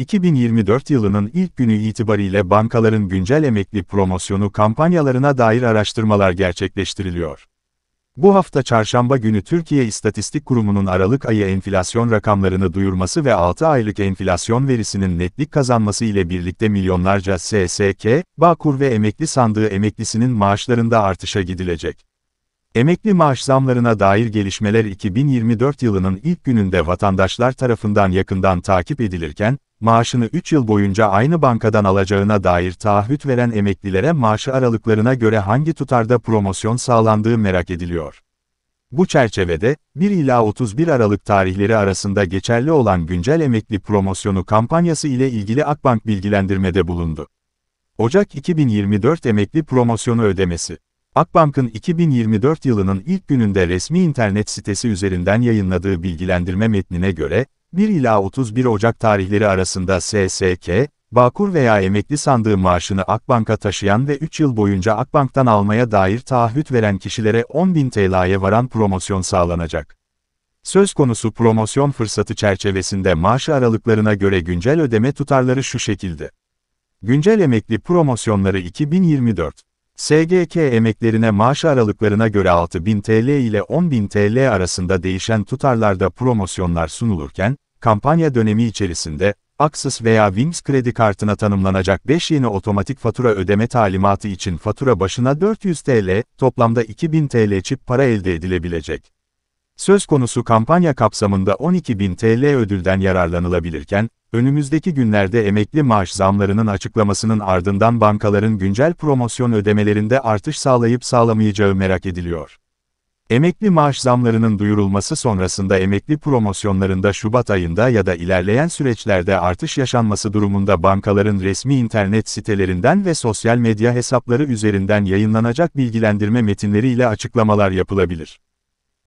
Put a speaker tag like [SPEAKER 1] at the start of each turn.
[SPEAKER 1] 2024 yılının ilk günü itibariyle bankaların güncel emekli promosyonu kampanyalarına dair araştırmalar gerçekleştiriliyor. Bu hafta çarşamba günü Türkiye İstatistik Kurumu'nun Aralık ayı enflasyon rakamlarını duyurması ve 6 aylık enflasyon verisinin netlik kazanması ile birlikte milyonlarca SSK, Bağkur ve emekli sandığı emeklisinin maaşlarında artışa gidilecek. Emekli maaş zamlarına dair gelişmeler 2024 yılının ilk gününde vatandaşlar tarafından yakından takip edilirken, maaşını 3 yıl boyunca aynı bankadan alacağına dair taahhüt veren emeklilere maaşı aralıklarına göre hangi tutarda promosyon sağlandığı merak ediliyor. Bu çerçevede, 1 ila 31 Aralık tarihleri arasında geçerli olan güncel emekli promosyonu kampanyası ile ilgili Akbank bilgilendirmede bulundu. Ocak 2024 emekli promosyonu ödemesi. Akbank'ın 2024 yılının ilk gününde resmi internet sitesi üzerinden yayınladığı bilgilendirme metnine göre, 1 ila 31 Ocak tarihleri arasında SSK, Bağkur veya emekli sandığı maaşını Akbank'a taşıyan ve 3 yıl boyunca Akbank'tan almaya dair taahhüt veren kişilere 10.000 TL'ye varan promosyon sağlanacak. Söz konusu promosyon fırsatı çerçevesinde maaş aralıklarına göre güncel ödeme tutarları şu şekilde. Güncel emekli promosyonları 2024 SGK emeklerine maaş aralıklarına göre 6000 TL ile 10.000 TL arasında değişen tutarlarda promosyonlar sunulurken, kampanya dönemi içerisinde, Axis veya Wings kredi kartına tanımlanacak 5 yeni otomatik fatura ödeme talimatı için fatura başına 400 TL, toplamda 2000 TL çip para elde edilebilecek. Söz konusu kampanya kapsamında 12.000 TL ödülden yararlanılabilirken, önümüzdeki günlerde emekli maaş zamlarının açıklamasının ardından bankaların güncel promosyon ödemelerinde artış sağlayıp sağlamayacağı merak ediliyor. Emekli maaş zamlarının duyurulması sonrasında emekli promosyonlarında Şubat ayında ya da ilerleyen süreçlerde artış yaşanması durumunda bankaların resmi internet sitelerinden ve sosyal medya hesapları üzerinden yayınlanacak bilgilendirme metinleriyle açıklamalar yapılabilir.